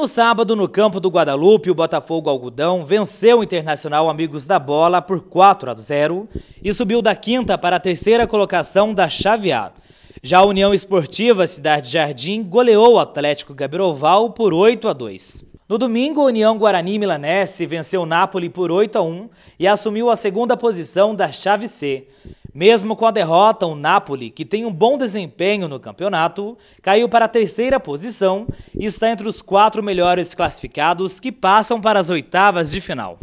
No sábado, no campo do Guadalupe, o Botafogo Algodão venceu o Internacional Amigos da Bola por 4 a 0 e subiu da quinta para a terceira colocação da Chave A. Já a União Esportiva Cidade Jardim goleou o Atlético Gabiroval por 8 a 2. No domingo, a União Guarani Milanese venceu o Napoli por 8 a 1 e assumiu a segunda posição da Chave C. Mesmo com a derrota, o Napoli, que tem um bom desempenho no campeonato, caiu para a terceira posição e está entre os quatro melhores classificados que passam para as oitavas de final.